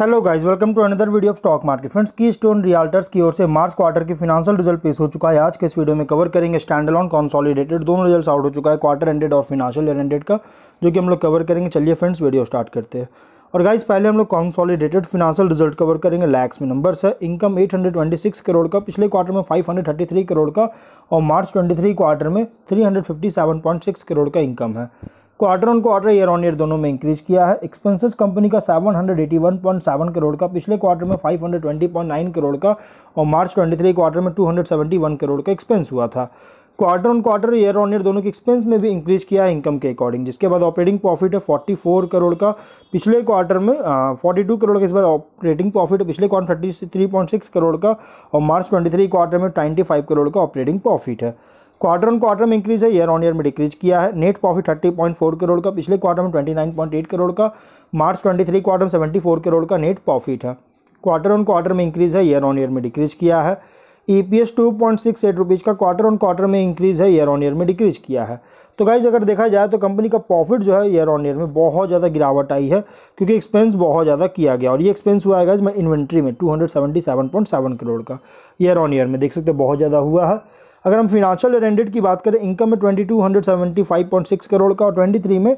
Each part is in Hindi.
hello guys welcome to another video of stock market friends की स्टोन रियल्टर्स की ओर से मार्च क्वार्टर की फिनांशियल रिजल्ट पेश हो चुका है आज के इस वीडियो में कवर करेंगे स्टैंड ऑन कॉन्सॉलिडेटेड दोनों रिजल्ट आउट हो चुका है क्वार्टर एंडेड और फिनांशियल ईयर एंडेड का जो कि हम लोग कवर करेंगे चलिए फ्रेंड्स वीडियो स्टार्ट करते हैं और गाइज पहले हम लोग कॉन्सॉलिडेटेड फिनांशियल रिजल्ट कवर करेंगे लैक्स में नंबर है इनकम एट करोड़ का पिछले क्वार्टर में फाइव करोड़ का और मार्च ट्वेंटी क्वार्टर में थ्री करोड़ का इनकम है quarter on quarter year on year दोनों में इंक्रीज किया है एक्सपेंसेस कंपनी का 781.7 करोड़ का पिछले क्वार्टर में 520.9 करोड़ का और मार्च 23 क्वार्टर में 271 करोड़ का एक्सपेंस हुआ था quarter on quarter year on year दोनों के एक्सपेंस में भी इंक्रीज किया है इनकम के अकॉर्डिंग जिसके बाद ऑपरेटिंग प्रॉफिट है 44 करोड़ का पिछले क्वार्टर में फोर्टी टू करोड़ का इस बार ऑपरेटिंग प्रॉफिट पिछले क्वार्टर थर्टी करोड़ का और मार्च थ्री क्वार्टर में फाइव करोड़ का ऑपरेटिंग प्रॉफिट है क्वार्टर ऑन क्वार्टर में इंक्रीज है ईयर ऑन ईयर में डिक्रीज किया है net profit thirty point four crore का पिछले क्वार्टर में twenty nine point eight crore का मार्च ट्वेंटी थ्री क्वार्टर में सेवेंटी फोर करोड़ का नेट प्रॉफिट है क्वार्टर ऑन क्वार्टर में इंक्रीज है ईयर ऑन ईयर में डिक्रीज किया है E P S two point six eight rupees का क्वार्टर ऑन क्वार्टर में इंक्रीज़ है ईयर ऑन ईयर में डिक्रीज किया है तो गाइज अगर देखा जाए तो कंपनी का प्रॉफिट जो है ईयर ऑन ईयर में बहुत ज़्यादा गिरावट आई है क्योंकि एक्सपेंस बहुत ज़्यादा किया गया और ये एक्सपेंस हुआ है गाइज में इन्वेंट्री में two hundred seventy seven point seven crore का ईयर ऑन ईयर में देख सकते हैं बहुत ज़्यादा हुआ है अगर हम फिनांशियल रेंडेड की बात करें इनकम में twenty two hundred seventy five point six crore का और ट्वेंटी थ्री में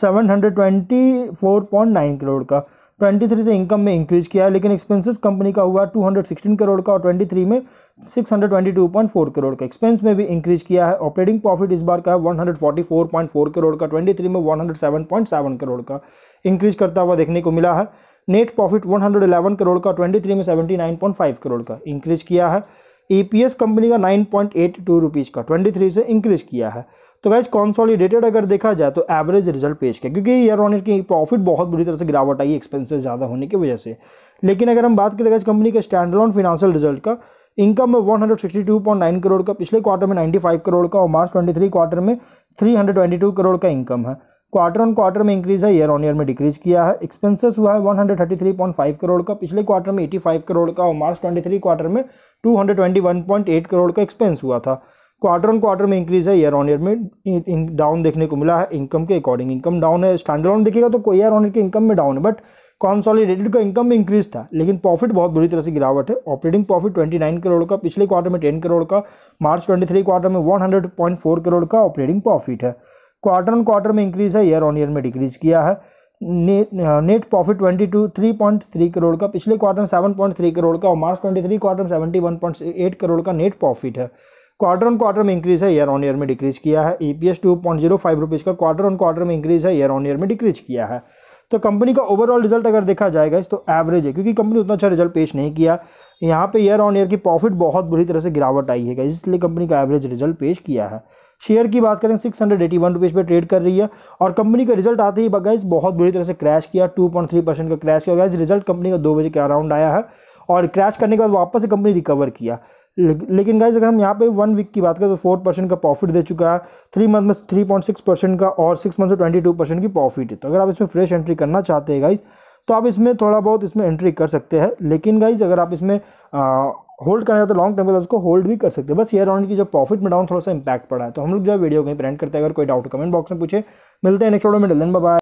seven hundred twenty four point nine crore का ट्वेंटी थ्री से इनकम में इंक्रीज किया है लेकिन एक्सपेंसेस कंपनी का हुआ टू हंड्रेड सिक्सटीन करोड़ का और ट्वेंटी थ्री में six hundred twenty two point four crore का एक्सपेंस में भी इंक्रीज किया है ऑपरेटिंग प्रॉफिट इस बार का है one hundred forty four point four crore का ट्वेंटी थ्री में one hundred seven point seven crore का इंक्रीज करता हुआ देखने को मिला है नेट प्रॉफिट 111 करोड़ का ट्वेंटी थ्री में seventy nine point five crore का इंक्रीज किया है ईपीएस कंपनी का nine point eight two rupees का ट्वेंटी थ्री से इंक्रीज किया है तो गाइज कॉन्सोलिडेटेड अगर देखा जाए तो एवरेज रिजल्ट पेश किया क्योंकि ईयर ऑन ईयर की प्रॉफिट बहुत बुरी तरह से गिरावट आई एक्सपेंसेस ज़्यादा होने की वजह से लेकिन अगर हम बात करें गाइज कंपनी के स्टैंड ऑन फिनेंशियल रिजल्ट का इनकम में 162.9 करोड़ का पिछले क्वार्टर में 95 करोड़ का और मार्च 23 क्वार्टर में 322 करोड़ का इनकम है क्वार्टर ऑन क्वार्टर में इंक्रीज है ईयर ऑन ईयर में डिक्रीज किया है एक्सपेंसेस हुआ है 133.5 करोड़ का पिछले क्वार्टर में 85 करोड़ का और मार्च 23 क्वार्टर में 221.8 करोड़ का एक्सपेंस हुआ था क्वार्टर ऑन क्वार्टर में इंक्रीज है ईयर ऑन ईयर में डाउन देखने को मिला है इनकम के अकॉर्डिंग इनकम डाउन है स्टैंडर्ड देखिएगा तो कोई ईयर ऑन ईयर की इनकम में डाउन है बट कॉन्सॉलिडेटेड का इनकम इंक्रीज था लेकिन प्रॉफिट बहुत बुरी तरह से गिरावट है ऑपरेटिंग प्रॉफिट 29 करोड़ का पिछले क्वार्टर में 10 करोड़ का मार्च 23 क्वार्टर में 100.4 करोड़ का ऑपरेटिंग प्रॉफिट है क्वार्टर ऑन क्वार्टर में इंक्रीज है ईयर ऑन ईयर में डिक्रीज किया है net profit twenty two three point three crore का पिछले quarter seven point three crore का और March twenty three quarter seventy one point eight crore का नेट प्रॉफिट है क्वार्टर ऑन क्वार्टर में इंक्रीज है ईयर ऑन ईयर में डिक्रीज किया है E P S two point zero five rupees का क्वार्टर ऑन क्वार्टर में इंक्रीज है ईयर ऑन ईयर में डिक्रीज किया है तो कंपनी का ओवरऑल रिजल्ट अगर देखा जाएगा इस तो एवरेज है क्योंकि कंपनी उतना अच्छा रिजल्ट पेश नहीं किया यहाँ पे ईयर ऑन ईयर की प्रॉफिट बहुत बुरी तरह से गिरावट आई है इसलिए कंपनी का एवरेज रिजल्ट पेश किया है शेयर की बात करें six hundred eighty one rupees पर ट्रेड कर रही है और कंपनी का रिजल्ट आते ही गाइज बहुत बुरी तरह से क्रैश किया टू पॉइंट थ्री परसेंट का क्रैश किया गया रिजल्ट कंपनी का दो बजे के अराउंड आया है और क्रैश करने के बाद वापस से कंपनी रिकवर किया लेकिन गाइज अगर हम यहाँ पे वन वीक की बात करें तो फोर परसेंट का प्रॉफिट दे चुका है थ्री मंथ में थ्री पॉइंट सिक्स परसेंट का और सिक्स मंथ में ट्वेंटी टू परसेंट की प्रॉफिट है तो अगर आप इसमें फ्रेश एंट्री करना चाहते हैं गाइज तो आप इसमें थोड़ा बहुत इसमें एंट्री कर सकते हैं लेकिन गाइज अगर आप इसमें होल्ड करना चाहते लॉन्ग टर्म के उसको होल्ड भी कर सकते हैं बस ईयर ऑन की जो प्रॉफिट में डाउन थोड़ा सा इंपैक्ट पड़ा है तो हम लोग जो वीडियो कहीं प्रेंट करते हैं अगर कोई डाउट कमेंट बॉक्स में पूछे मिलते हैं नेक्स्ट वीडियो में डिलन बाय